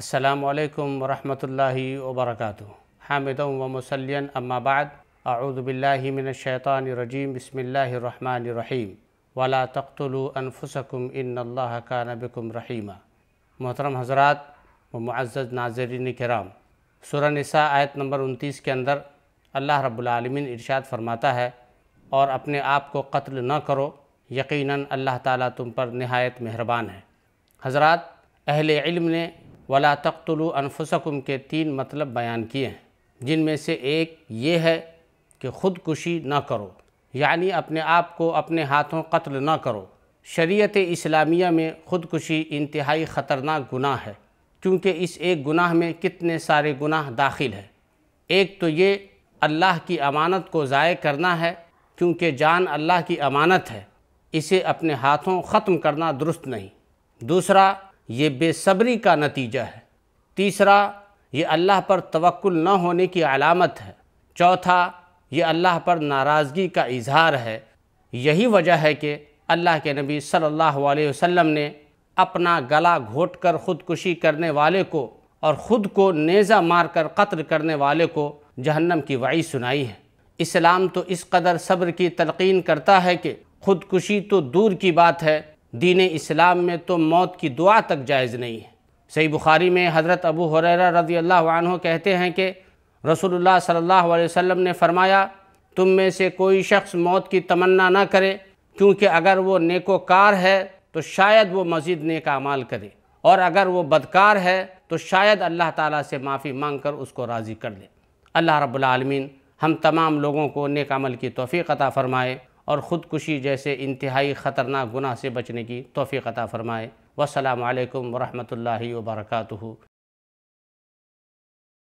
السلام علیکم ورحمت اللہ وبرکاتہ حامد و مسلین اما بعد اعوذ باللہ من الشیطان الرجیم بسم اللہ الرحمن الرحیم ولا تَقْتُلُوا أَنفُسَكُمْ إِنَّ اللَّهَ كَانَ بِكُمْ رحیمہ محترم حضرات و معزز ناظرین کرام سورہ نساء آیت نمبر انتیس کے اندر اللہ رب العالمین ارشاد فرماتا ہے اور اپنے آپ کو قتل نہ کرو یقیناً اللہ تعالیٰ تم پر نہایت مہربان ہے حضرات اہل علم نے ولا تَقْتُلُوا أَنفُسَكُمْ کے تین مطلب بیان کیے ہیں جن میں سے ایک یہ ہے کہ خودکشی نہ کرو یعنی اپنے آپ کو اپنے ہاتھوں قتل نہ کرو شریعت اسلامیہ میں خودکشی انتہائی خطرناک گناہ ہے کیونکہ اس ایک گناہ میں کتنے سارے گناہ داخل ہے ایک تو یہ اللہ کی امانت کو ضائع کرنا ہے کیونکہ جان اللہ کی امانت ہے اسے اپنے ہاتھوں ختم کرنا درست نہیں دوسرا یہ بے صبری کا نتیجہ ہے تیسرا یہ اللہ پر توکل نہ ہونے کی علامت ہے چوتھا یہ اللہ پر ناراضگی کا اظہار ہے یہی وجہ ہے کہ اللہ کے نبی صلی اللہ علیہ وسلم نے اپنا گلا گھوٹ کر خودکشی کرنے والے کو اور خود کو نیزہ مار کر قتل کرنے والے کو جہنم کی وعی سنائی ہے اسلام تو اس قدر صبر کی تلقین کرتا ہے کہ خودکشی تو دور کی بات ہے دین اسلام میں تو موت کی دعا تک جائز نہیں ہے صحیح بخاری میں حضرت ابو حریرہ رضی اللہ عنہ کہتے ہیں کہ رسول اللہ صلی اللہ علیہ وسلم نے فرمایا تم میں سے کوئی شخص موت کی تمنا نہ کرے کیونکہ اگر وہ نیک و کار ہے تو شاید وہ مزید نیک عمال کرے اور اگر وہ بدکار ہے تو شاید اللہ تعالیٰ سے معافی مانگ کر اس کو راضی کر لے اللہ رب العالمین ہم تمام لوگوں کو نیک عمل کی توفیق عطا فرمائے اور خودکشی جیسے انتہائی خطرناک گناہ سے بچنے کی توفیق عطا فرمائے والسلام علیکم ورحمۃ اللہ وبرکاتہ